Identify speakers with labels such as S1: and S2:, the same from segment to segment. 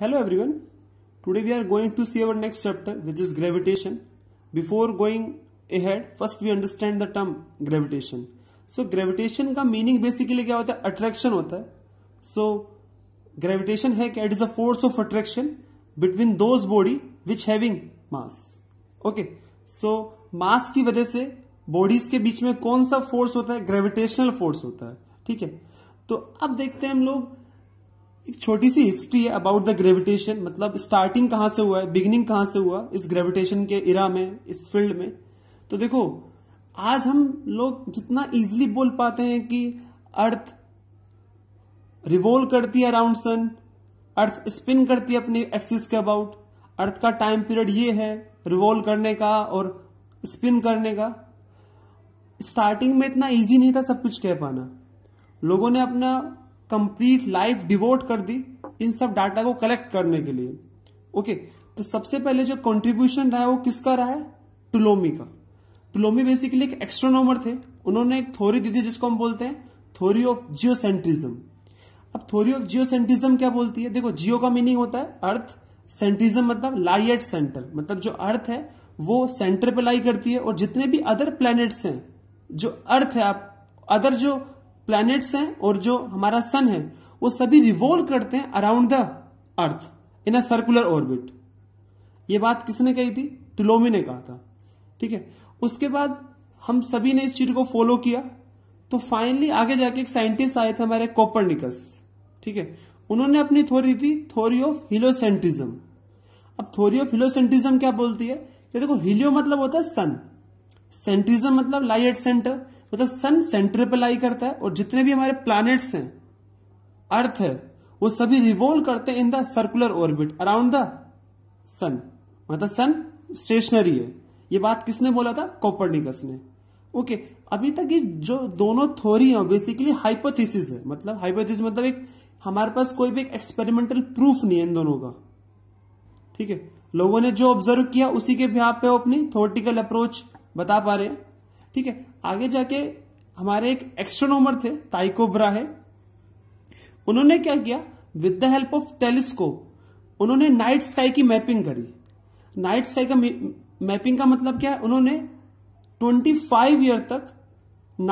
S1: Hello everyone. Today we are going to see our next chapter which is gravitation. Before going ahead, first we understand the term gravitation. So gravitation का meaning basically क्या होता है attraction होता है. So gravitation है क्या? It is a force of attraction between those body which having mass. Okay. So mass की वजह से बॉडीज के बीच में कौन सा फोर्स होता है ग्रेविटेशनल फोर्स होता है ठीक है तो अब देखते हैं हम लोग एक छोटी सी हिस्ट्री है अबाउट द ग्रेविटेशन मतलब स्टार्टिंग कहां से हुआ है बिगिनिंग कहां से हुआ इस ग्रेविटेशन के इरा में इस फील्ड में तो देखो आज हम लोग जितना इजिली बोल पाते हैं कि अर्थ रिवोल्व करती है अराउंड सन अर्थ स्पिन करती है अपने एक्सिस के अबाउट अर्थ का टाइम पीरियड ये है रिवोल्व करने का और स्पिन करने का स्टार्टिंग में इतना इजी नहीं था सब कुछ कह पाना लोगों ने अपना कंप्लीट लाइफ डिवोट कर दी इन सब डाटा को कलेक्ट करने के लिए ओके तो सबसे पहले जो कंट्रीब्यूशन रहा है वो किसका रहा है टुलोमी का टुलोमी बेसिकली एक एक्स्ट्रोनोमर थे उन्होंने एक थ्योरी दी थी जिसको हम बोलते हैं थ्योरी ऑफ जियोसेंट्रिज्म अब थ्योरी ऑफ जियोसेंट्रिज्म क्या बोलती है देखो जियो का मीनिंग होता है अर्थ सेंट्रिज्म मतलब लाई एट सेंटर मतलब जो अर्थ है वो सेंटर पे लाई करती है और जितने भी अदर प्लैनेट्स हैं जो अर्थ है आप अदर जो प्लैनेट्स हैं और जो हमारा सन है वो सभी रिवॉल्व करते हैं around the earth in a circular orbit ये बात किसने कही थी टुलोमी ने कहा था ठीक है उसके बाद हम सभी ने इस चीज को फॉलो किया तो फाइनली आगे जाके एक साइंटिस्ट आए थे हमारे कॉपरनिकस ठीक है उन्होंने अपनी थ्योरी दी थ्योरी ऑफ हिलोसेंटिज्म अब थ्योरी ऑफ हिलोसेंटिज्म क्या बोलती है कि देखो हिलियो मतलब होता है सन सेंट्रिज्म मतलब लाइट सेंटर मतलब सन सेंटर पे लाई करता है और जितने भी हमारे प्लैनेट्स हैं अर्थ है वो सभी रिवोल्व करते हैं in the circular orbit around the sun मतलब सन स्टेशनरी है ये बात किसने बोला था कोपर्निकस ने ओके अभी तक ये जो दोनों थोरी है बेसिकली हाइपोथेसिस है मतलब हाइपोथिस मतलब एक हमारे पास कोई भी एक एक्सपेरिमेंटल प्रूफ नहीं है इन दोनों का ठीक है लोगों ने जो ऑब्जर्व किया उसी के भी पे अपनी थोटिकल अप्रोच बता पा रहे हैं ठीक है आगे जाके हमारे एक एक्स्ट्रोनोमर थे ताइकोब्रा है उन्होंने क्या किया with the help of telescope उन्होंने नाइट स्काई की मैपिंग करी नाइट स्काई का मैपिंग का मतलब क्या है उन्होंने 25 ईयर तक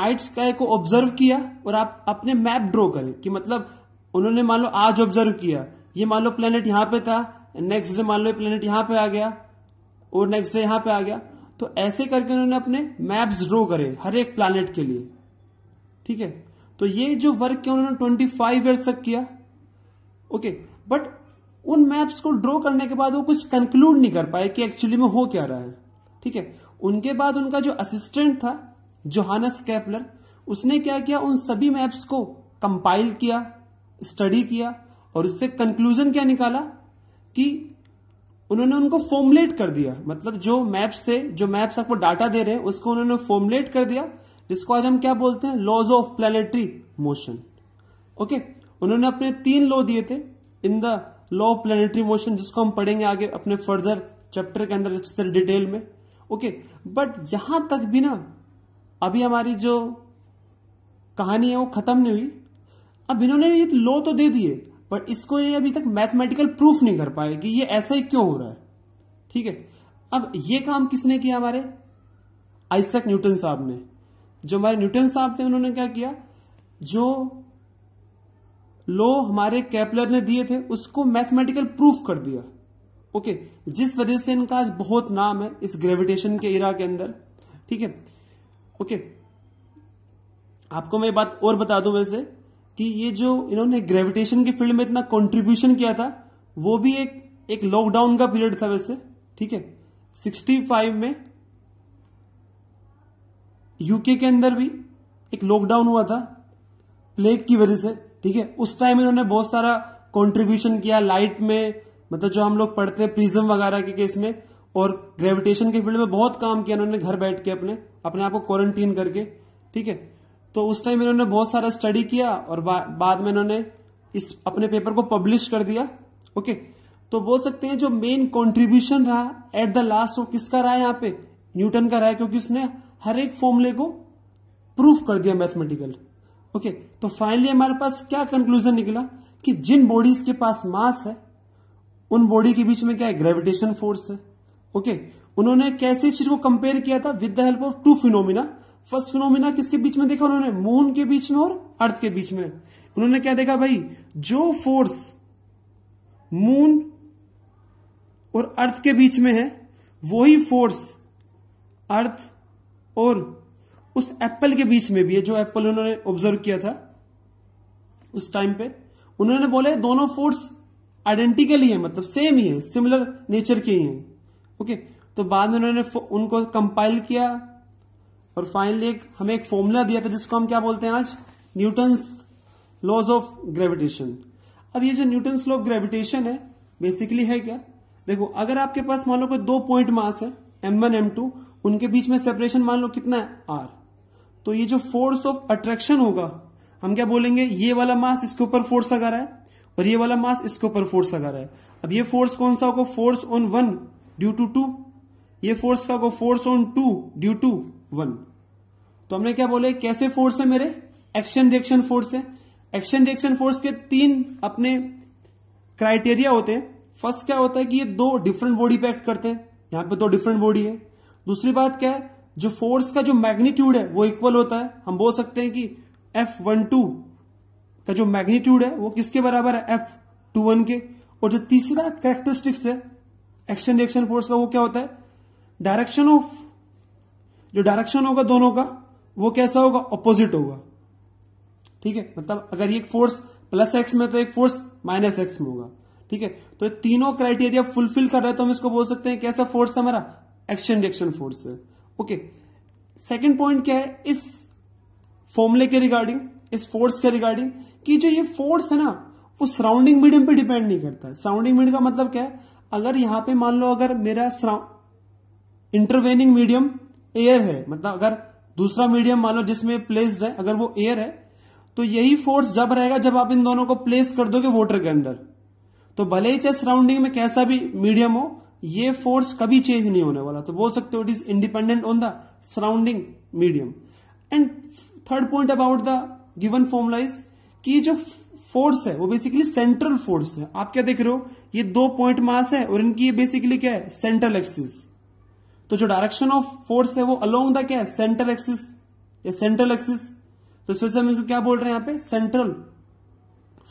S1: नाइट स्काई को ऑब्जर्व किया और आप अपने मैप ड्रॉ करें कि मतलब उन्होंने मान लो आज ऑब्जर्व किया ये मान लो प्लेनेट यहां पे था नेक्स्ट डे मान लो प्लेनेट यहां पे आ गया और नेक्स्ट डे यहां पे आ गया तो ऐसे करके उन्होंने अपने मैप्स ड्रॉ करे हर एक प्लानिट के लिए ठीक है तो ये जो वर्क किया उन्होंने ट्वेंटी फाइव ईयर्स तक किया ओके बट उन मैप्स को ड्रॉ करने के बाद वो कुछ कंक्लूड नहीं कर पाए कि एक्चुअली में हो क्या रहा है ठीक है उनके बाद उनका जो असिस्टेंट था जोहानस कैपलर उसने क्या किया उन सभी मैप्स को कंपाइल किया स्टडी किया और उससे कंक्लूजन क्या निकाला कि उन्होंने उनको फॉर्मुलेट कर दिया मतलब जो मैप्स थे जो मैप्स आपको डाटा दे रहे हैं उसको उन्होंने फॉर्मुलेट कर दिया जिसको आज हम क्या बोलते हैं laws of planetary motion okay उन्होंने अपने तीन लॉ दिए थे in the law of planetary motion जिसको हम पढ़ेंगे आगे अपने फर्दर चैप्टर के अंदर अच्छी तरह डिटेल में ओके बट यहां तक भी ना अभी हमारी जो कहानी है वो खत्म नहीं हुई अब इन्होंने ये लॉ तो दे दिए पर इसको ये अभी तक मैथमेटिकल प्रूफ नहीं कर पाए कि ये ऐसा ही क्यों हो रहा है ठीक है अब ये काम किसने किया हमारे आइसक न्यूटन साहब ने जो हमारे न्यूटन साहब थे उन्होंने क्या किया जो लो हमारे कैपलर ने दिए थे उसको मैथमेटिकल प्रूफ कर दिया ओके जिस वजह से इनका आज बहुत नाम है इस ग्रेविटेशन के इरा के अंदर ठीक है ओके आपको मैं बात और बता दूं वैसे कि ये जो इन्होंने ग्रेविटेशन के फील्ड में इतना कंट्रीब्यूशन किया था वो भी एक एक लॉकडाउन का पीरियड था वैसे ठीक है 65 में यूके के अंदर भी एक लॉकडाउन हुआ था प्लेग की वजह से ठीक है उस टाइम इन्होंने बहुत सारा कंट्रीब्यूशन किया लाइट में मतलब जो हम लोग पढ़ते हैं प्रिज्म वगैरह के केस में और ग्रेविटेशन के फील्ड में बहुत काम किया इन्होंने घर बैठ के अपने अपने आप को क्वारंटीन करके ठीक है तो उस टाइम इन्होंने बहुत सारा स्टडी किया और बा, बाद में इन्होंने इस अपने पेपर को पब्लिश कर दिया ओके तो बोल सकते हैं जो मेन कंट्रीब्यूशन रहा एट द लास्ट वो किसका रहा है यहाँ पे न्यूटन का रहा है क्योंकि उसने हर एक फॉर्मूले को प्रूफ कर दिया मैथमेटिकल ओके तो फाइनली हमारे पास क्या कंक्लूजन निकला कि जिन बॉडीज के पास मास है उन बॉडी के बीच में क्या है ग्रेविटेशन फोर्स है ओके उन्होंने कैसे इस चीज को कंपेयर किया था with the help of two phenomena first phenomena किसके बीच में देखा उन्होंने मून के बीच में और अर्थ के बीच में उन्होंने क्या देखा भाई जो फोर्स मून और अर्थ के बीच में है वही फोर्स अर्थ और उस एप्पल के बीच में भी है जो एप्पल उन्होंने ऑब्जर्व किया था उस टाइम पे उन्होंने बोले दोनों फोर्स आइडेंटिकल मतलब ही है मतलब सेम ही है सिमिलर नेचर के ही है ओके तो बाद में उन्होंने उनको कंपाइल किया और फाइनली एक हमें एक फॉर्मूला दिया था जिसको हम क्या बोलते हैं आज न्यूटन्स लॉज ऑफ ग्रेविटेशन अब ये जो न्यूटन्स लॉ ऑफ ग्रेविटेशन है बेसिकली है क्या देखो अगर आपके पास मान लो कोई दो पॉइंट मास है एम वन एम टू उनके बीच में सेपरेशन मान लो कितना है आर तो ये जो फोर्स ऑफ अट्रैक्शन होगा हम क्या बोलेंगे ये वाला मास इसके ऊपर फोर्स लगा रहा है और ये वाला मास इसके ऊपर फोर्स लगा रहा है अब ये फोर्स कौन सा होगा force on one due to two ये फोर्स का होगा force on two due to one तो हमने क्या बोले कैसे फोर्स है मेरे एक्शन रिएक्शन फोर्स है एक्शन रिएक्शन फोर्स के तीन अपने क्राइटेरिया होते हैं फर्स्ट क्या होता है कि ये दो डिफरेंट बॉडी पे एक्ट करते हैं यहां पे दो डिफरेंट बॉडी है दूसरी बात क्या है जो फोर्स का जो मैग्नीट्यूड है वो इक्वल होता है हम बोल सकते हैं कि एफ वन टू का जो मैग्नीट्यूड है वो किसके बराबर है एफ टू वन के और जो तीसरा कैरेक्टरिस्टिक्स है एक्शन रिएक्शन फोर्स का वो क्या होता है डायरेक्शन ऑफ जो डायरेक्शन होगा दोनों का वो कैसा होगा ऑपोजिट होगा ठीक है मतलब अगर ये एक फोर्स प्लस एक्स में तो एक फोर्स माइनस एक्स में होगा ठीक है तो तीनों क्राइटेरिया फुलफिल कर रहे तो हम इसको बोल सकते हैं कैसा फोर्स है हमारा एक्शन रिएक्शन फोर्स है ओके सेकेंड पॉइंट क्या है इस फॉर्मुले के रिगार्डिंग इस फोर्स के रिगार्डिंग कि जो ये फोर्स है ना वो सराउंडिंग मीडियम पे डिपेंड नहीं करता है सराउंडिंग मीडियम का मतलब क्या है अगर यहां पे मान लो अगर मेरा इंटरवेनिंग मीडियम एयर है मतलब अगर दूसरा मीडियम मानो जिसमें प्लेस्ड है अगर वो एयर है तो यही फोर्स जब रहेगा जब आप इन दोनों को प्लेस कर दोगे वोटर के अंदर तो भले ही चाहे सराउंडिंग में कैसा भी मीडियम हो ये फोर्स कभी चेंज नहीं होने वाला तो बोल सकते हो it is independent on the surrounding medium and third point about the given formula is कि जो फोर्स है वो बेसिकली सेंट्रल फोर्स है आप क्या देख रहे हो ये दो पॉइंट मास है और इनकी बेसिकली क्या है सेंट्रल एक्सिस तो जो डायरेक्शन ऑफ फोर्स है वो अलोंग द क्या है सेंट्रल एक्सिस या सेंट्रल एक्सिस तो इसमें से हम इसको क्या बोल रहे हैं यहां पे central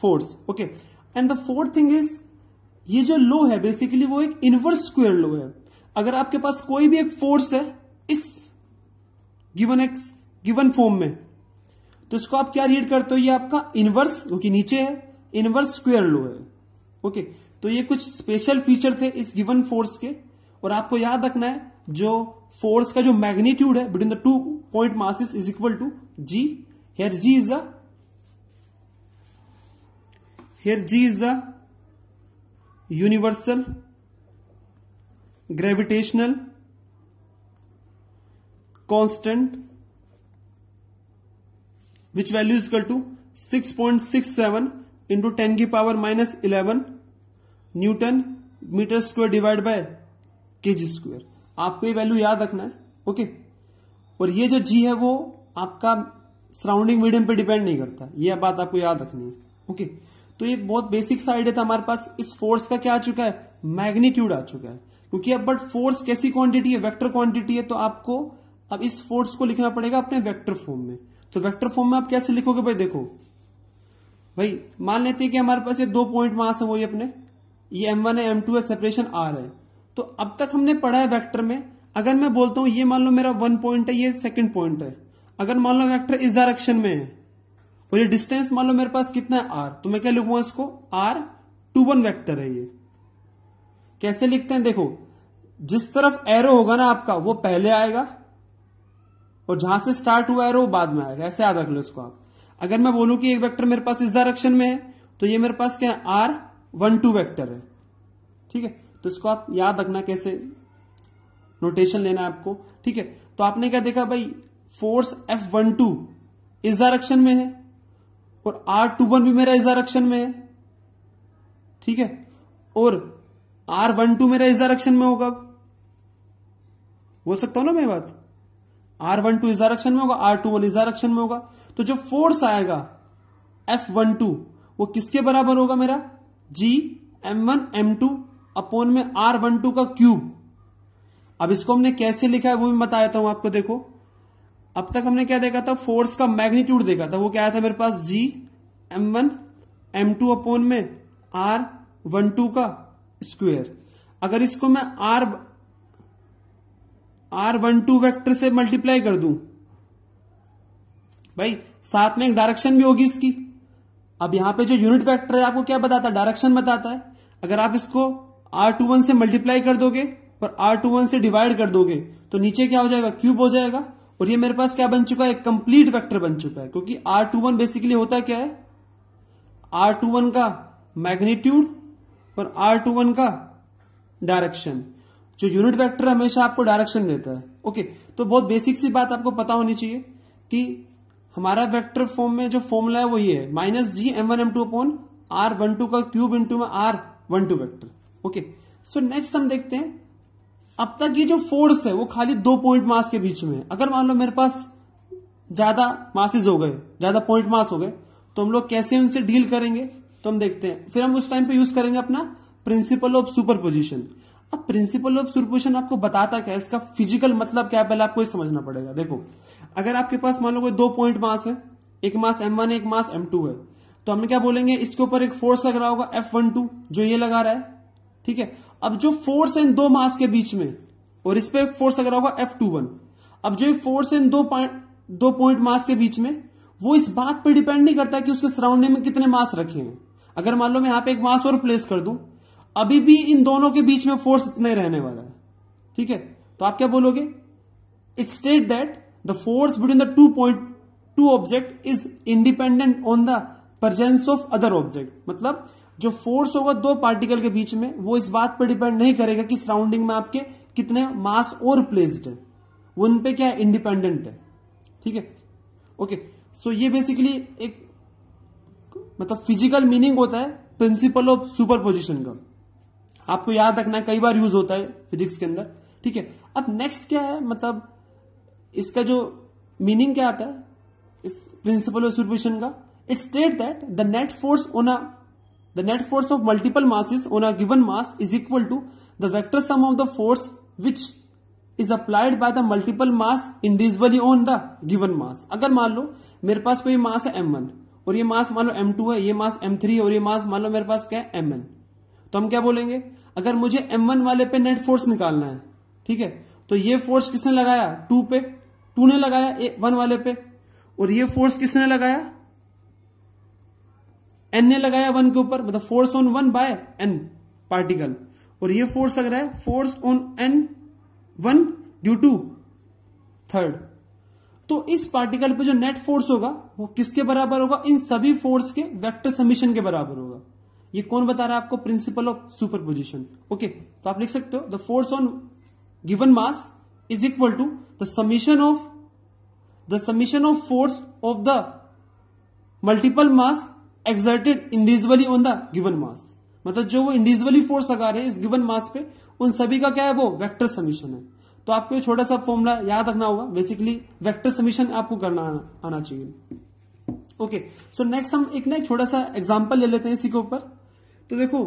S1: force okay and the fourth thing is ये जो लो है बेसिकली वो एक इनवर्स स्क्वेयर लो है अगर आपके पास कोई भी एक फोर्स है इस गिवन एक्स गिवन फॉर्म में तो इसको आप क्या रीड करते हो ये आपका इनवर्स क्योंकि नीचे है इनवर्स स्क्वेयर लो है ओके okay, तो ये कुछ स्पेशल फीचर थे इस गिवन फोर्स के और आपको याद रखना है जो फोर्स का जो मैग्नीट्यूड है between the two point masses is equal to G here G is the here G is the universal gravitational constant which is equal to six point six seven into ten की power minus eleven newton metre square divide by K G square आपको ये value याद रखना है okay और ये जो जी है वो आपका सराउंडिंग मीडियम पे डिपेंड नहीं करता ये बात आपको याद रखनी है ओके तो ये बहुत बेसिक साइड है था हमारे पास इस फोर्स का क्या आ चुका है मैग्नीट्यूड आ चुका है क्योंकि अब बट फोर्स कैसी क्वांटिटी है वेक्टर क्वांटिटी है तो आपको अब इस फोर्स को लिखना पड़ेगा अपने वेक्टर फॉर्म में तो वेक्टर फॉर्म में आप कैसे लिखोगे भाई देखो भाई मान लेते हैं कि हमारे पास ये दो पॉइंट मास है वही अपने ये एम वन है एम टू है सेपरेशन आर है तो अब तक हमने पढ़ा है वेक्टर में अगर मैं बोलता हूं ये मान लो मेरा वन पॉइंट है ये सेकंड पॉइंट है अगर मान लो वेक्टर इस डायरेक्शन में है और ये डिस्टेंस मान लो मेरे पास कितना है आर तो मैं क्या लिखूंगा इसको आर टू वन वैक्टर है ये कैसे लिखते हैं देखो जिस तरफ एरो होगा ना आपका वो पहले आएगा और जहां से स्टार्ट हुआ एरो बाद में आएगा ऐसे याद रख लो इसको आप अगर मैं बोलूं कि एक वेक्टर मेरे पास इस डायरेक्शन में है तो ये मेरे पास क्या है आर वन टू वैक्टर है ठीक है तो इसको आप याद रखना कैसे नोटेशन लेना है आपको ठीक है तो आपने क्या देखा भाई फोर्स एफ वन टू इस डायरेक्शन में है और आर टू वन भी मेरा इस डायरेक्शन में है ठीक है और आर वन टू मेरा इस डायरेक्शन में होगा बोल सकता हूं ना मैं बात आर वन टू इस डायरेक्शन में होगा आर टू वन इस डायरेक्शन में होगा तो जो फोर्स आएगा एफ वन टू वो किसके बराबर होगा मेरा G M one M two upon में आर वन टू का क्यूब अब इसको हमने कैसे लिखा है वो भी बताया था हूं आपको देखो अब तक हमने क्या देखा था फोर्स का मैग्नीट्यूड देखा था वो क्या आया था मेरे पास G M one M two upon में आर वन टू का स्क्वेयर अगर इसको मैं R R one two vector से मल्टीप्लाई कर दू भाई साथ में एक डायरेक्शन भी होगी इसकी अब यहां पे जो यूनिट वेक्टर है आपको क्या बताता है डायरेक्शन बताता है अगर आप इसको आर टू वन से मल्टीप्लाई कर दोगे और आर टू वन से डिवाइड कर दोगे तो नीचे क्या हो जाएगा क्यूब हो जाएगा और ये मेरे पास क्या बन चुका है कंप्लीट वेक्टर बन चुका है क्योंकि आर टू वन बेसिकली होता क्या है आर टू वन का मैग्नीट्यूड और आर टू वन का डायरेक्शन जो यूनिट वेक्टर हमेशा आपको डायरेक्शन देता है ओके तो बहुत बेसिक सी बात आपको पता होनी चाहिए कि हमारा वेक्टर फॉर्म में जो फॉर्मूला है वो ये है minus G M one M two upon R one two का क्यूब इंटू में R one two vector okay so next हम देखते हैं अब तक ये जो फोर्स है वो खाली दो पॉइंट मास के बीच में अगर मान लो मेरे पास ज्यादा मासेज हो गए ज्यादा पॉइंट मास हो गए तो हम लोग कैसे उनसे डील करेंगे तो हम देखते हैं फिर हम उस टाइम पे यूज करेंगे अपना प्रिंसिपल ऑफ सुपर पोजिशन अब प्रिंसिपल ऑफ सुपर पोजिशन आपको बताता क्या है इसका फिजिकल मतलब क्या है पहले आपको समझना पड़ेगा देखो अगर आपके पास मान लो कोई दो पॉइंट मास है एक मास एम वन एक मास एम टू है तो हमें क्या बोलेंगे इसके ऊपर एक फोर्स लग रहा होगा एफ वन टू जो ये लगा रहा है ठीक है अब जो फोर्स है इन दो मास के बीच में और इस पर फोर्स अगर होगा एफ टू वन अब जो फोर्स है इन दो पॉइंट दो पॉइंट मास के बीच में वो इस बात पर डिपेंड नहीं करता कि उसके सराउंडिंग में कितने मास रखे हैं अगर मान लो मैं यहां पे एक मास और प्लेस कर दूं अभी भी इन दोनों के बीच में फोर्स इतना ही रहने वाला है ठीक है तो आप क्या बोलोगे it state that the force between the two point two object is independent on the presence of other object मतलब जो फोर्स होगा दो पार्टिकल के बीच में वो इस बात पर डिपेंड नहीं करेगा कि सराउंडिंग में आपके कितने मास और प्लेस्ड है उन पे क्या इंडिपेंडेंट है ठीक है ओके सो ये बेसिकली एक मतलब फिजिकल मीनिंग होता है प्रिंसिपल ऑफ सुपर पोजिशन का आपको याद रखना कई बार यूज होता है फिजिक्स के अंदर ठीक है अब नेक्स्ट क्या है मतलब इसका जो मीनिंग क्या आता है इस प्रिंसिपल ऑफ सुपरपोजिशन का it state that the net force on a net force of multiple multiple masses on a given mass is equal to the vector sum of the force which is applied by the multiple mass individually on the given mass अगर मान लो मेरे पास कोई मास है M one और ये मास मान लो M two है ये मास एम है और ये मास मान लो मेरे पास क्या है एम एन तो हम क्या बोलेंगे अगर मुझे एम वन वाले पे नेट फोर्स निकालना है ठीक है तो ये फोर्स किसने लगाया टू पे टू ने लगाया वन वाले पे और ये फोर्स किसने लगाया एन ने लगाया वन के ऊपर मतलब force on one by N particle और ये फोर्स लग रहा है force on N one due to third तो इस पार्टिकल पे जो नेट फोर्स होगा वो किसके बराबर होगा इन सभी फोर्स के वेक्टर समीशन के बराबर होगा ये कौन बता रहा है आपको principle of superposition okay तो आप लिख सकते हो the force on given mass is equal to the summation of the summation of force of the multiple mass exerted individually on the given mass मतलब जो वो इंडिविजुअली फोर्स लगा रहे हैं इस गिवन मास पे उन सभी का क्या है वो वेक्टर समीशन है तो आपको छोटा सा फॉर्मूला याद रखना होगा बेसिकली वेक्टर समीशन आपको करना आना, आना चाहिए ओके सो नेक्स्ट हम एक ना एक छोटा सा एग्जाम्पल ले लेते हैं इसी के ऊपर तो देखो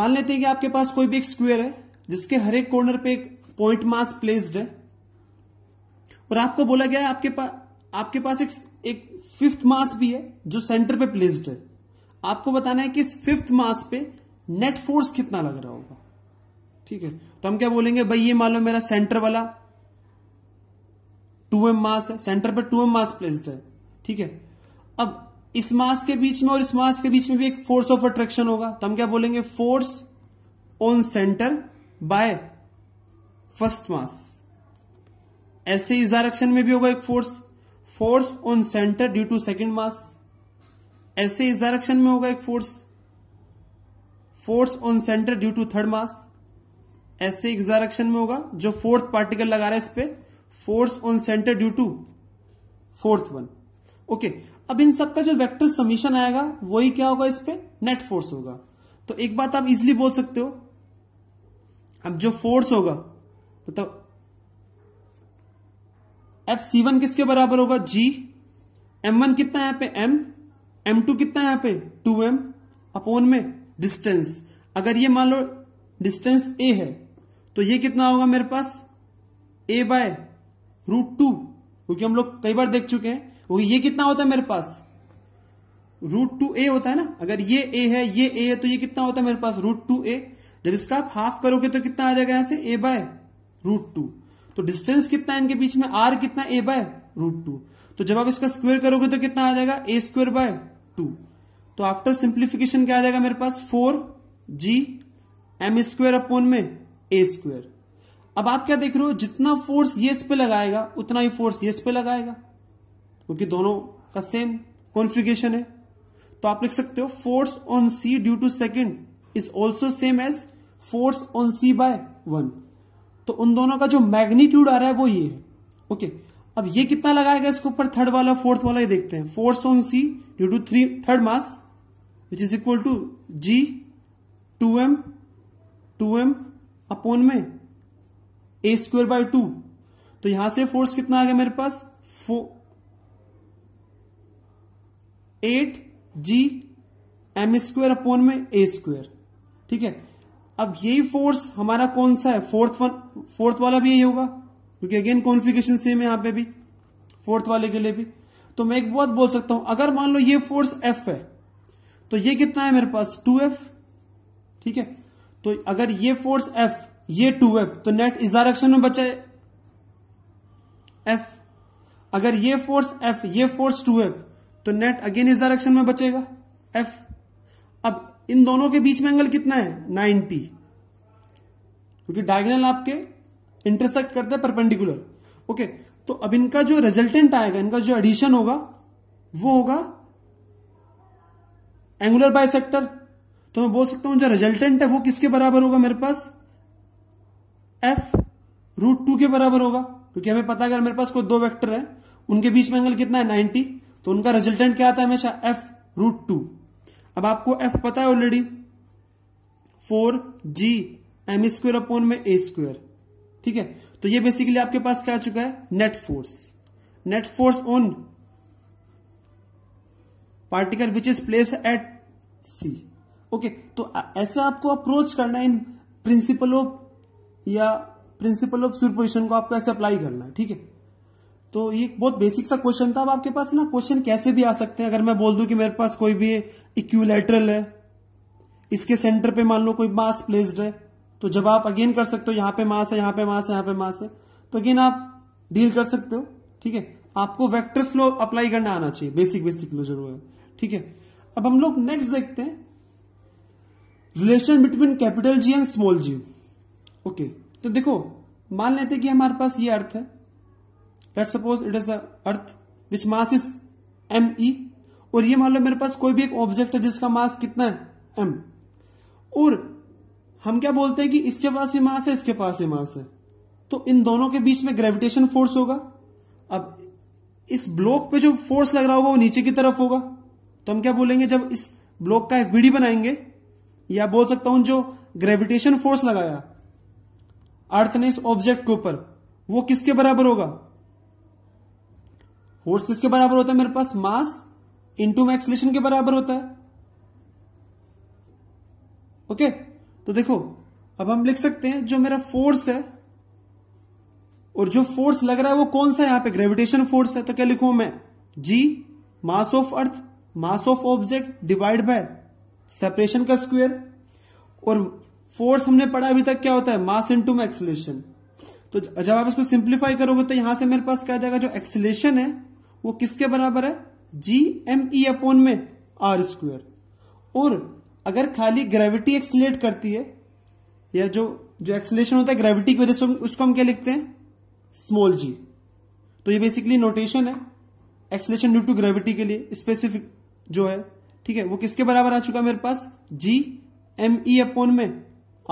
S1: मान लेते हैं कि आपके पास कोई भी एक स्क्वेयर है जिसके हर एक कॉर्नर पे एक पॉइंट मास प्लेस्ड है और आपको बोला गया है आपके पास आपके पास एक फिफ्थ मास भी है जो सेंटर पे प्लेस्ड है आपको बताना है कि इस फिफ्थ मास पे नेट फोर्स कितना लग रहा होगा ठीक है तो हम क्या बोलेंगे भाई ये मान लो मेरा सेंटर वाला टू एम मास है सेंटर पर टू एम मास प्लेस्ड है ठीक है अब इस मास के बीच में और इस मास के बीच में भी एक फोर्स ऑफ अट्रैक्शन होगा तो हम क्या बोलेंगे force on centre by first mass ऐसे इस डायरेक्शन में भी होगा एक force force on centre due to second mass ऐसे इस डायरेक्शन में होगा एक force force on centre due to third mass ऐसे इस डायरेक्शन में होगा जो फोर्थ पार्टिकल लगा रहा है इस पर force on centre due to fourth one okay अब इन सब का जो वेक्टर समीशन आएगा वही क्या होगा इस पर नेट फोर्स होगा तो एक बात आप इजिली बोल सकते हो अब जो फोर्स होगा मतलब तो एफ सी वन किसके बराबर होगा जी एम वन कितना यहां पे एम एम टू कितना यहां पे टू एम अपोन में डिस्टेंस अगर ये मान लो डिस्टेंस ए है तो ये कितना होगा मेरे पास ए बाय रूट टू क्योंकि हम लोग कई बार देख चुके हैं वो ये कितना होता है मेरे पास रूट टू ए होता है ना अगर ये ए है ये ए है तो ये कितना होता है मेरे पास रूट टू ए जब इसका आप हाफ करोगे तो कितना आ जाएगा यहां से ए बाय रूट टू तो डिस्टेंस कितना है इनके बीच में आर कितना ए बाय रूट टू तो जब आप इसका स्क्वेयर करोगे तो कितना आ जाएगा ए स्क्वेयर बाय टू तो आफ्टर सिंप्लीफिकेशन क्या आ जाएगा मेरे पास four G M square upon में ए स्क्वेयर अब आप क्या देख रहे हो जितना फोर्स इस पे लगाएगा उतना ही फोर्स इस पे लगाएगा क्योंकि दोनों का सेम कॉन्फ़िगरेशन है तो आप लिख सकते हो force on C due to second is also same as force on C by one तो उन दोनों का जो मैग्नीट्यूड आ रहा है वो ये है ओके अब ये कितना लगाएगा इसके ऊपर थर्ड वाला फोर्थ वाला ये देखते हैं force on C due to three third mass which is equal to G two M two M upon में ए स्क्वेयर बाई टू तो यहां से फोर्स कितना आ गया मेरे पास four eight G M square upon में ए स्क्वेयर ठीक है अब यही फोर्स हमारा कौन सा है फोर्थ वन फोर्थ वाला भी यही होगा क्योंकि अगेन कॉन्फिगेशन सेम है यहां पे भी फोर्थ वाले के लिए भी तो मैं एक बात बोल सकता हूं अगर मान लो ये फोर्स एफ है तो ये कितना है मेरे पास टू एफ ठीक है तो अगर ये फोर्स एफ ये टू एफ तो नेट इस डायरेक्शन में बचा है एफ अगर ये फोर्स एफ ये फोर्स टू एफ तो नेट अगेन इस डायरेक्शन में बचेगा एफ अब इन दोनों के बीच में एंगल कितना है 90 क्योंकि डायगोनल आपके इंटरसेक्ट करते हैं परपेंडिकुलर ओके तो अब इनका जो रिजल्टेंट आएगा इनका जो एडिशन होगा वो होगा एंगुलर बाय तो मैं बोल सकता हूं जो रिजल्टेंट है वो किसके बराबर होगा मेरे पास एफ रूट टू के बराबर होगा क्योंकि हमें पता है अगर मेरे पास कोई दो वेक्टर है उनके बीच में एंगल कितना है 90 तो उनका रिजल्टेंट क्या आता है हमेशा एफ रूट टू अब आपको एफ पता है already four G M square upon में ए स्क्वेयर ठीक है तो ये बेसिकली आपके पास क्या आ चुका है net force net force on particle which is place at C okay तो ऐसे आपको अप्रोच करना है इन प्रिंसिपल ऑफ या प्रिंसिपल ऑफ सुपरपोजिशन को आपको ऐसे अप्लाई करना है ठीक है तो ये बहुत बेसिक सा क्वेश्चन था अब आपके पास ना क्वेश्चन कैसे भी आ सकते हैं अगर मैं बोल दूं कि मेरे पास कोई भी इक्यूलेटरल है इसके सेंटर पे मान लो कोई मास प्लेस्ड है तो जब आप अगेन कर सकते हो यहां पे मास है यहां पे मास है यहां पे मास है तो अगेन आप डील कर सकते हो ठीक है आपको वैक्टर लो अप्लाई करना आना चाहिए बेसिक बेसिक लो जरूर है ठीक है अब हम लोग नेक्स्ट देखते हैं relation between capital G and small G okay तो देखो मान लेते कि हमारे पास ये अर्थ है let suppose it is earth which mass is M E और ये मान लो मेरे पास कोई भी एक ऑब्जेक्ट है जिसका मास कितना है एम और हम क्या बोलते हैं कि इसके पास ही मास है इसके पास ही मास है तो इन दोनों के बीच में ग्रेविटेशन फोर्स होगा अब इस ब्लॉक पे जो फोर्स लग रहा होगा वो नीचे की तरफ होगा तो हम क्या बोलेंगे जब इस ब्लॉक का एफबीडी बनाएंगे या बोल सकता हूं जो ग्रेविटेशन फोर्स लगाया अर्थ ने इस ऑब्जेक्ट के ऊपर वो किसके बराबर होगा फोर्स किसके बराबर होता है मेरे पास मास इंटू में एक्सलेशन के बराबर होता है ओके तो देखो अब हम लिख सकते हैं जो मेरा फोर्स है और जो फोर्स लग रहा है वो कौन सा है यहां पे ग्रेविटेशन फोर्स है तो क्या लिखू मैं G mass of earth mass of object divide by separation का स्क्वायर और फोर्स हमने पढ़ा अभी तक क्या होता है मास इंटू में एक्सलेशन तो जब आप इसको सिंप्लीफाई करोगे तो यहां से मेरे पास क्या जाएगा जो एक्सलेशन है वो किसके बराबर है जी एम ई अपोन में आर स्क्वेयर और अगर खाली ग्रेविटी एक्सलेट करती है या जो जो एक्सलेशन होता है ग्रेविटी की वजह से उसको हम क्या लिखते हैं स्मॉल जी तो ये बेसिकली नोटेशन है एक्सलेशन ड्यू टू ग्रेविटी के लिए स्पेसिफिक जो है ठीक है वो किसके बराबर आ चुका है मेरे पास जी एम ई अपोन में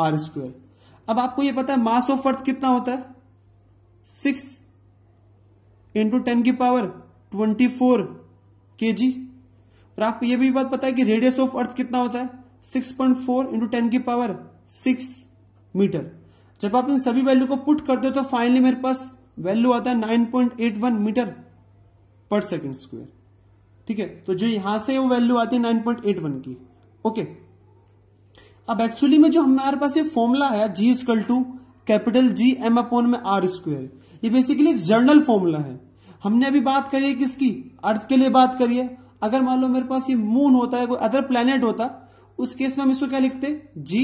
S1: आर स्क्वेयर अब आपको ये पता है मास ऑफ अर्थ कितना होता है सिक्स इंटू टेन की power twenty four K G और आपको यह भी बात पता है कि रेडियस ऑफ अर्थ कितना होता है six point four into ten की पावर सिक्स मीटर जब आप इन सभी वैल्यू को पुट करते हो तो फाइनली मेरे पास वैल्यू आता है nine point eight one metre पर सेकेंड स्क्वेयर ठीक है तो जो यहां से वो वैल्यू आती है नाइन पॉइंट एट वन की ओके अब एक्चुअली में जो हमारे पास ये फॉर्मूला है G equal to capital G M upon में आर स्क्वेयर ये बेसिकली एक जर्नल फॉर्मूला है हमने अभी बात करी है किसकी अर्थ के लिए बात करी है अगर मान लो मेरे पास ये मून होता है कोई अदर प्लेनेट होता उस केस में हम इसको क्या लिखते जी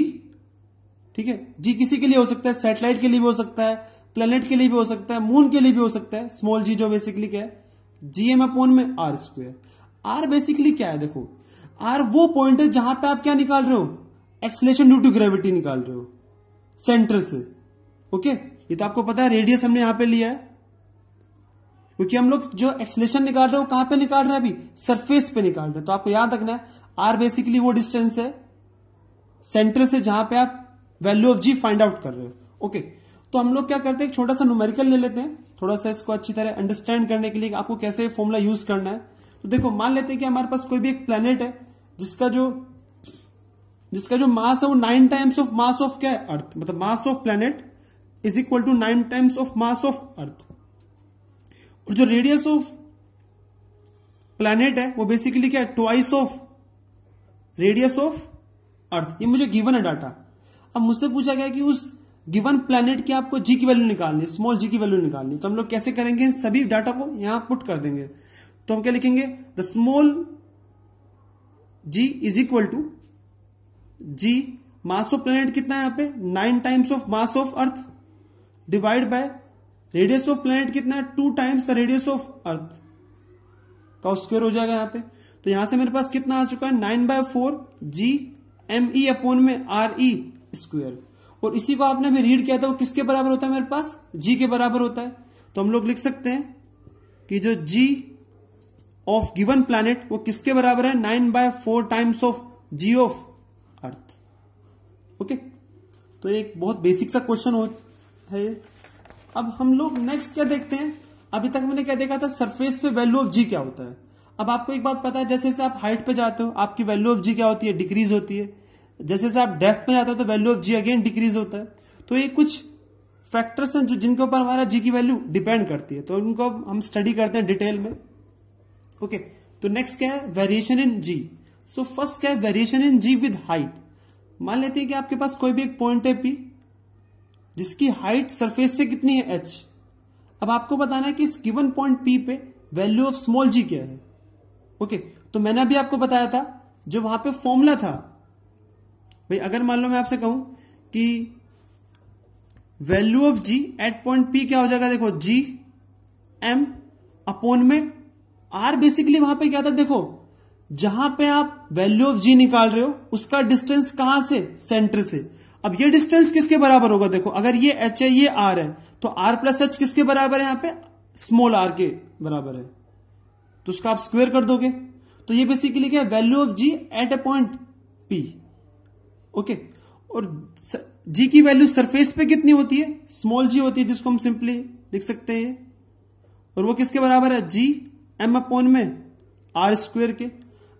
S1: ठीक है जी किसी के लिए हो सकता है सैटेलाइट के लिए भी हो सकता है प्लेनेट के लिए भी हो सकता है मून के लिए भी हो सकता है स्मॉल जी जो बेसिकली क्या है जी एम अपोन में आर स्क्वेयर आर बेसिकली क्या है देखो आर वो पॉइंट है जहां पे आप क्या निकाल रहे हो एक्सलेशन ड्यू टू ग्रेविटी निकाल रहे हो सेंटर से ओके ये तो आपको पता है रेडियस हमने यहां पे लिया है क्योंकि हम लोग जो एक्सलेशन निकाल रहे हो कहां पे निकाल रहे हैं अभी सरफेस पे निकाल रहे हैं तो आपको याद रखना है आर बेसिकली वो डिस्टेंस है सेंटर से जहां पे आप value of G find out कर रहे हो ओके तो हम लोग क्या करते हैं छोटा सा न्यूमेरिकल ले लेते हैं थोड़ा सा इसको अच्छी तरह अंडरस्टैंड करने के लिए आपको कैसे फॉर्मुला यूज करना है तो देखो मान लेते हैं कि हमारे पास कोई भी एक प्लेनेट है जिसका जो जिसका जो मास है वो nine times of mass of क्या है अर्थ मतलब mass of planet is equal to nine times of mass of earth और जो रेडियस ऑफ प्लैनेट है वो बेसिकली क्या है twice of radius of earth ये मुझे गिवन है डाटा अब मुझसे पूछा गया कि उस गिवन प्लैनेट की आपको जी की वैल्यू निकालनी स्मॉल जी की वैल्यू निकालनी तो हम लोग कैसे करेंगे सभी डाटा को यहां पुट कर देंगे तो हम क्या लिखेंगे the small G is equal to G mass of planet कितना है यहां पे nine times of mass of earth divide by radius of planet कितना है two times radius of earth का स्क्वायर हो जाएगा यहाँ पे तो यहां से मेरे पास कितना आ चुका है nine by four G M E upon में आर ई स्क्वेयर और इसी को आपने अभी रीड किया था वो किसके बराबर होता है मेरे पास जी के बराबर होता है तो हम लोग लिख सकते हैं कि जो जी ऑफ गिवन प्लैनेट वो किसके बराबर है nine by four times of G of earth okay तो एक बहुत बेसिक सा क्वेश्चन है ये अब हम लोग नेक्स्ट क्या देखते हैं अभी तक हमने क्या देखा था सरफेस पे वैल्यू ऑफ जी क्या होता है अब आपको एक बात पता है जैसे जैसे आप हाइट पे जाते हो आपकी वैल्यू ऑफ जी क्या होती है डिक्रीज होती है जैसे जैसे आप डेप्थ में जाते हो तो value of G again decrease होता है तो ये कुछ फैक्टर्स हैं जो जिनके ऊपर हमारा जी की वैल्यू डिपेंड करती है तो उनको हम स्टडी करते हैं डिटेल में ओके तो नेक्स्ट क्या है variation in ji so first क्या है variation in G with height मान लेते हैं कि आपके पास कोई भी एक पॉइंट है पी जिसकी हाइट सरफेस से कितनी है एच अब आपको बताना है कि इस गिवन पॉइंट पी पे वैल्यू ऑफ स्मॉल जी क्या है ओके तो मैंने अभी आपको बताया था जो वहां पे फॉर्मूला था भाई अगर मान लो मैं आपसे कहूं कि value of G at point P क्या हो जाएगा देखो जी एम अपोन में आर बेसिकली वहां पे क्या था देखो जहां पे आप वैल्यू ऑफ जी निकाल रहे हो उसका डिस्टेंस कहां से सेंटर से अब ये डिस्टेंस किसके बराबर होगा देखो अगर ये एच है ये आर है तो आर प्लस एच किसके बराबर है यहां पे स्मॉल आर के बराबर है तो उसका आप स्क्वेयर कर दोगे तो ये बेसिकली क्या है value of G at a point P okay और जी की वैल्यू सरफेस पे कितनी होती है स्मॉल जी होती है जिसको हम सिंपली लिख सकते हैं और वो किसके बराबर है जी एम अपॉन में आर स्क्वेयर के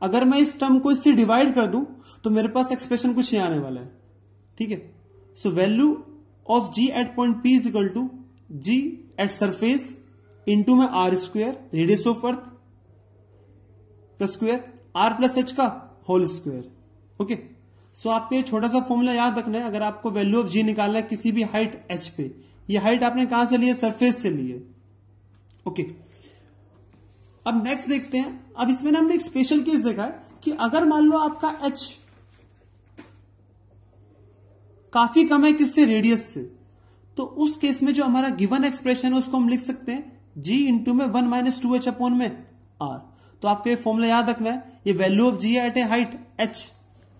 S1: अगर मैं इस टर्म को इससे डिवाइड कर दूं तो मेरे पास एक्सप्रेशन कुछ नहीं आने वाला है ठीक है so value of G at point P is equal to G at surface into में R square radius of earth का स्क्वेयर आर प्लस एच का होल स्क्वेयर ओके सो आपको छोटा सा फॉर्मूला याद रखना है अगर आपको वैल्यू ऑफ जी निकालना है किसी भी हाइट एच पे ये हाइट आपने कहां से ली है सरफेस से ली है ओके okay. अब नेक्स्ट देखते हैं अब इसमें ना हमने एक स्पेशल केस देखा है कि अगर मान लो आपका एच काफी कम है किससे रेडियस से तो उस केस में जो हमारा गिवन एक्सप्रेशन है उसको हम लिख सकते हैं जी इंटू में one minus two H upon में आर तो आपको ये फॉर्मूला याद रखना है ये value of G at a height H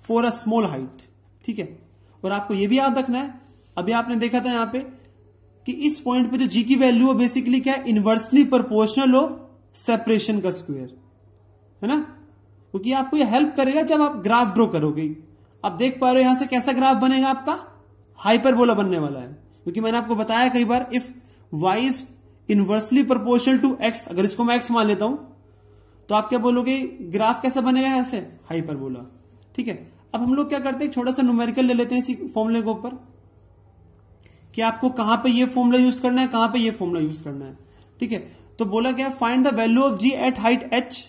S1: for a small height ठीक है और आपको ये भी याद रखना है अभी आपने देखा था यहां पे कि इस पॉइंट पे जो जी की वैल्यू है बेसिकली क्या है इनवर्सली प्रोपोर्शनल ऑफ सेपरेशन का स्क्वायर है ना क्योंकि आपको ये हेल्प करेगा जब आप ग्राफ ड्रॉ करोगे आप देख पा रहे हो यहां से कैसा ग्राफ बनेगा आपका हाइपरबोला बनने वाला है क्योंकि मैंने आपको बताया कई बार if Y is inversely proportional to X अगर इसको मैं एक्स मान लेता हूं तो आप क्या बोलोगे ग्राफ कैसा बनेगा ऐसे हाइपरबोला ठीक है अब हम लोग क्या करते हैं छोटा सा न्यूमेरिकल ले लेते हैं इसी फॉर्मुले के ऊपर कि आपको कहां पे ये फॉर्मूला यूज करना है कहां पे ये फॉर्मूला यूज करना है ठीक है तो बोला गया find the value of G at height H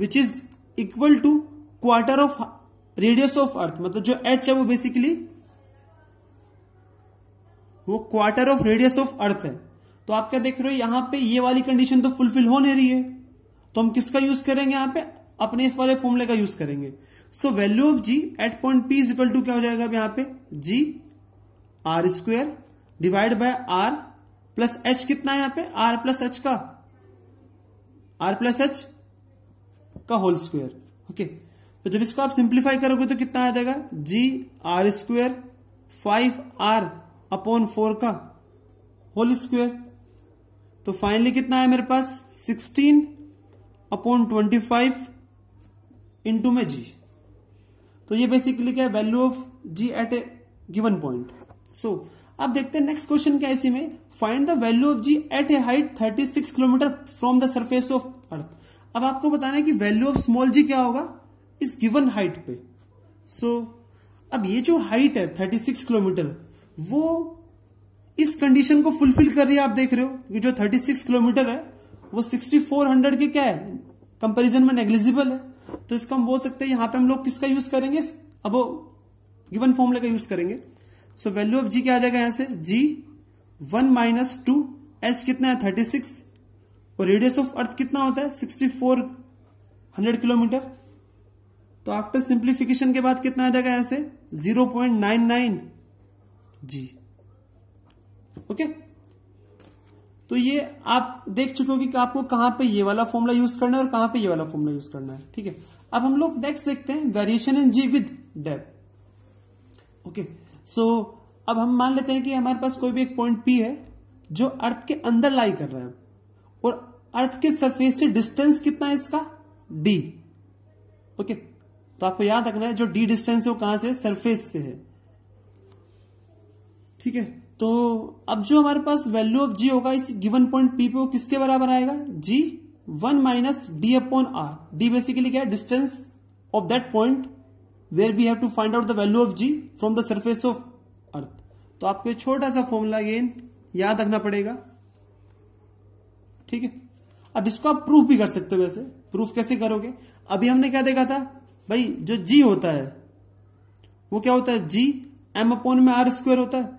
S1: which is equal to quarter of radius of earth मतलब जो एच है वो बेसिकली वो quarter of radius of earth है तो आप क्या देख रहे हो यहां पे ये वाली कंडीशन तो फुलफिल हो नहीं रही है तो हम किसका यूज करेंगे यहां पे अपने इस वाले फॉर्मूले का यूज करेंगे so value of G at point P equal to क्या हो जाएगा अब यहां पे G R square divide by R plus H कितना है यहां पे आर प्लस एच का आर प्लस एच का होल स्क्वेयर ओके okay. तो जब इसको आप सिंप्लीफाई करोगे तो कितना आ जाएगा G R square five R upon four का होल स्क्वेयर तो फाइनली कितना है मेरे पास sixteen upon twenty five into में जी तो ये बेसिकली क्या है value of G at a given point so अब देखते हैं नेक्स्ट क्वेश्चन क्या है इसी में find the value of G at a height 36 kilometre from the surface of earth अब आपको बताना है कि वैल्यू ऑफ स्मॉल जी क्या होगा इस गिवन हाइट पे सो so, अब ये जो हाइट है 36 किलोमीटर वो इस कंडीशन को फुलफिल कर रही है आप देख रहे हो कि जो 36 किलोमीटर है वो 6400 के क्या है कंपैरिजन में नेग्लिजिबल है तो इसका हम बोल सकते हैं यहां पे हम लोग किसका यूज करेंगे अब गिवन फॉर्मूले का यूज करेंगे सो वैल्यू ऑफ जी क्या आ जाएगा यहां से G one minus two H कितना है थर्टी सिक्स और रेडियस ऑफ अर्थ कितना होता है सिक्सटी फोर हंड्रेड किलोमीटर तो आफ्टर सिंप्लीफिकेशन के बाद कितना आ जाएगा ऐसे zero point nine nine G okay तो ये आप देख चुके हो कि आपको कहां पे ये वाला फॉर्मूला यूज करना है और कहां पे ये वाला फॉर्मूला यूज करना है ठीक है अब हम लोग नेक्स्ट देखते हैं variation in G with depth okay so अब हम मान लेते हैं कि हमारे पास कोई भी एक पॉइंट पी है जो अर्थ के अंदर लाई कर रहा है और अर्थ के सरफेस से डिस्टेंस कितना है इसका डी ओके okay. तो आपको याद रखना है जो डी डिस्टेंस है वो कहां से सरफेस से है ठीक है तो अब जो हमारे पास वैल्यू ऑफ जी होगा इस गिवन पॉइंट पी पे वो किसके बराबर आएगा G one minus D upon R D basically क्या है distance of that point where we have to find out the value of G from the surface of earth तो आपको छोटा सा फॉर्मूला अगेन याद रखना पड़ेगा ठीक है अब इसको आप प्रूफ भी कर सकते हो वैसे प्रूफ कैसे करोगे अभी हमने क्या देखा था भाई जो जी होता है वो क्या होता है जी एम अपॉन में आर स्क्वायर होता है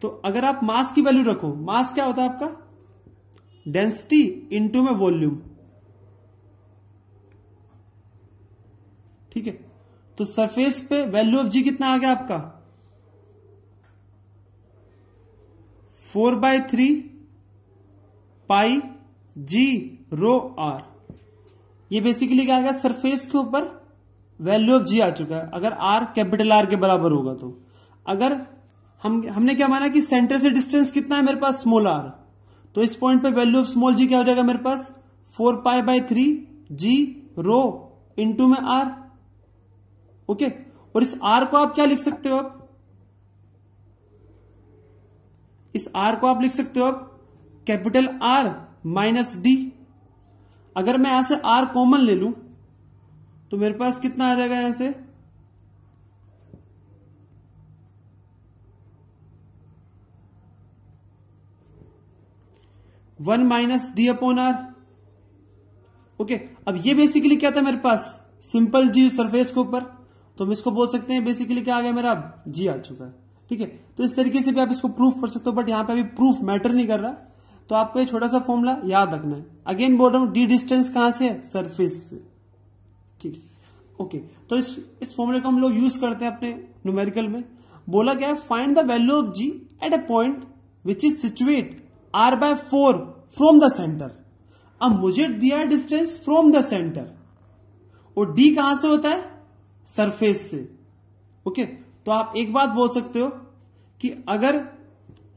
S1: तो अगर आप मास की वैल्यू रखो मास क्या होता है आपका डेंसिटी इंटू में वॉल्यूम ठीक है तो सरफेस पे वैल्यू ऑफ जी कितना आ गया आपका four by three pi G rho R ये बेसिकली क्या आएगा सरफेस के ऊपर वैल्यू ऑफ जी आ चुका है अगर आर कैपिटल आर के बराबर होगा तो अगर हम हमने क्या माना कि सेंटर से डिस्टेंस कितना है मेरे पास स्मॉल आर तो इस पॉइंट पे वैल्यू ऑफ स्मॉल जी क्या हो जाएगा मेरे पास four pi by three G rho into में आर ओके और इस आर को आप क्या लिख सकते हो आप इस आर को आप लिख सकते हो आप कैपिटल आर माइनस डी अगर मैं यहां से आर कॉमन ले लू तो मेरे पास कितना आ जाएगा यहां से one minus D upon R okay अब ये बेसिकली क्या था मेरे पास सिंपल जी सरफेस के ऊपर तो हम इसको बोल सकते हैं बेसिकली क्या आ गया मेरा जी आ चुका है ठीक है तो इस तरीके से भी आप इसको प्रूफ कर सकते हो बट यहां पे अभी प्रूफ मैटर नहीं कर रहा तो आपको ये छोटा सा फॉर्मूला याद रखना है अगेन बोल रहा हूं डी डिस्टेंस कहां से है सरफेस से ठीक ओके तो इस इस फॉर्मूले को हम लोग यूज करते हैं अपने न्यूमेरिकल में बोला गया है find the value of G at a point which is situate R by four from the centre अब मुझे दिया डिस्टेंस फ्रॉम द सेंटर और डी कहां से होता है सरफेस से ओके okay, तो आप एक बात बोल सकते हो कि अगर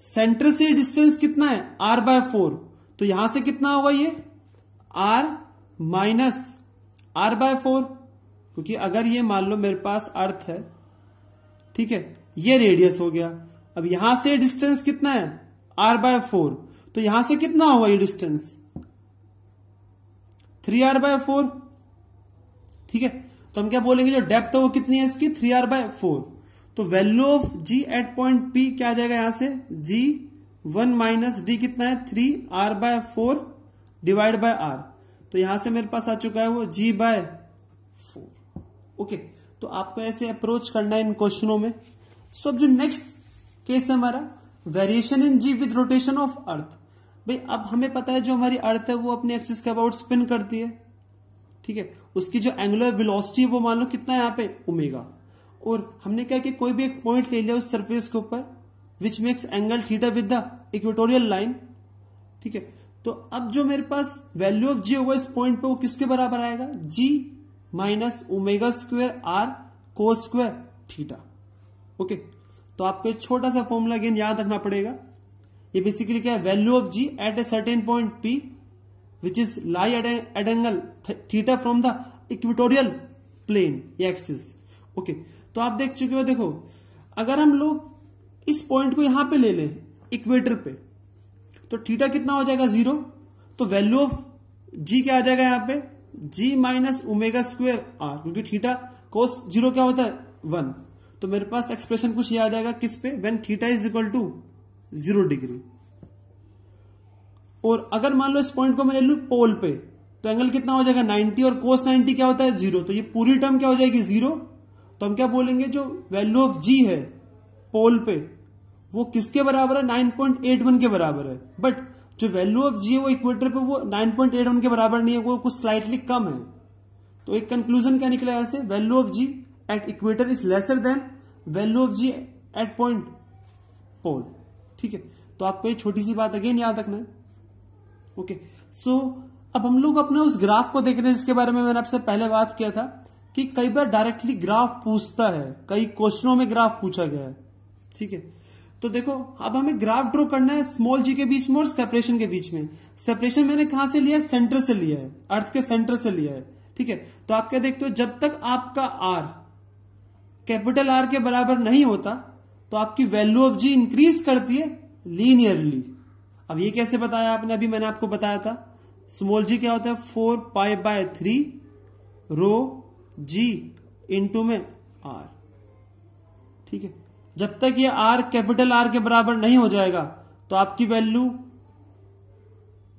S1: सेंटर से डिस्टेंस कितना है आर बाय फोर तो यहां से कितना होगा ये R minus R by four क्योंकि अगर ये मान लो मेरे पास अर्थ है ठीक है ये रेडियस हो गया अब यहां से डिस्टेंस कितना है आर बाय फोर तो यहां से कितना होगा ये distance three R by four ठीक है तो हम क्या बोलेंगे जो डेप्थ है वो कितनी है इसकी थ्री आर बाय फोर तो value of G at point P क्या आ जाएगा यहां से जी वन माइनस डी कितना है three R by four divide by R तो यहां से मेरे पास आ चुका है वो जी बाय फोर ओके तो आपको ऐसे अप्रोच करना है इन क्वेश्चनों में सो अब जो नेक्स्ट केस है हमारा variation in G with rotation of earth भाई अब हमें पता है जो हमारी अर्थ है वो अपने एक्सिस के अबाउट स्पिन करती है ठीक है उसकी जो एंगुलर वेलोसिटी है वो मान लो कितना है यहाँ पे ओमेगा और हमने क्या कि कोई भी एक पॉइंट ले लिया उस सरफेस के ऊपर which makes angle theta with the equatorial line ठीक है तो अब जो मेरे पास वैल्यू ऑफ जी होगा इस पॉइंट पे वो किसके बराबर आएगा G minus omega square R cos square theta okay तो आपको एक छोटा सा फॉर्मूला अगेन याद रखना पड़ेगा ये बेसिकली क्या है value of G at a certain point P which is lie at angle theta from the equatorial plane axis okay तो आप देख चुके हो देखो अगर हम लोग इस पॉइंट को यहां पे ले लें इक्वेटर पे तो थीटा कितना हो जाएगा जीरो तो वैल्यू ऑफ जी क्या आ जाएगा यहां पे G minus omega square R क्योंकि थीटा कोस जीरो क्या होता है वन तो मेरे पास एक्सप्रेशन कुछ ये आ जाएगा किस पे when theta is equal to zero degree और अगर मान लो इस पॉइंट को मैं ले लू पोल पे तो एंगल कितना हो जाएगा 90 और कोस 90 क्या होता है जीरो तो ये पूरी टर्म क्या हो जाएगी जीरो तो हम क्या बोलेंगे जो वैल्यू ऑफ जी है पोल पे वो किसके बराबर है 9.81 के बराबर है बट जो वैल्यू ऑफ जी है वो इक्वेटर पे वो 9.81 के बराबर नहीं है वो कुछ स्लाइटली कम है तो एक कंक्लूजन क्या निकला ऐसे value of G at equator is lesser than value of G at point pole ठीक है तो आपको ये छोटी सी बात अगेन याद रखना है ओके सो अब हम लोग अपने उस ग्राफ को देख रहे हैं जिसके बारे में मैंने आपसे पहले बात किया था कि कई बार डायरेक्टली ग्राफ पूछता है कई क्वेश्चनों में ग्राफ पूछा गया है ठीक है तो देखो अब हमें ग्राफ ड्रॉ करना है स्मॉल जी के बीच में और सेपरेशन के बीच में सेपरेशन मैंने कहा से लिया है सेंटर से लिया है अर्थ के सेंटर से लिया है ठीक है तो आप क्या देखते हो जब तक आपका आर कैपिटल आर के बराबर नहीं होता तो आपकी वैल्यू ऑफ जी इंक्रीज करती है लीनियरली अब ये कैसे बताया आपने अभी मैंने आपको बताया था स्मॉल जी क्या होता है four pi by three rho G into में आर ठीक है जब तक ये आर कैपिटल आर के बराबर नहीं हो जाएगा तो आपकी वैल्यू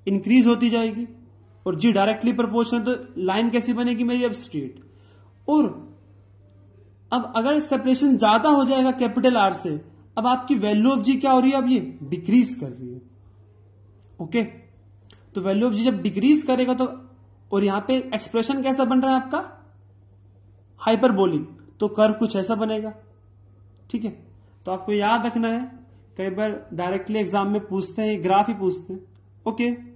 S1: इंक्रीज होती जाएगी और जी डायरेक्टली प्रपोर्शनल तो लाइन कैसी बनेगी मेरी अब स्ट्रेट और अब अगर सेपरेशन ज्यादा हो जाएगा कैपिटल आर से अब आपकी वैल्यू ऑफ जी क्या हो रही है अब ये डिक्रीज कर रही है ओके तो वैल्यू ऑफ जी जब डिक्रीज करेगा तो और यहां पे एक्सप्रेशन कैसा बन रहा है आपका हाइपरबोलिक तो कर्व कुछ ऐसा बनेगा ठीक है तो आपको याद रखना है कई बार डायरेक्टली एग्जाम में पूछते हैं ग्राफ ही पूछते हैं ओके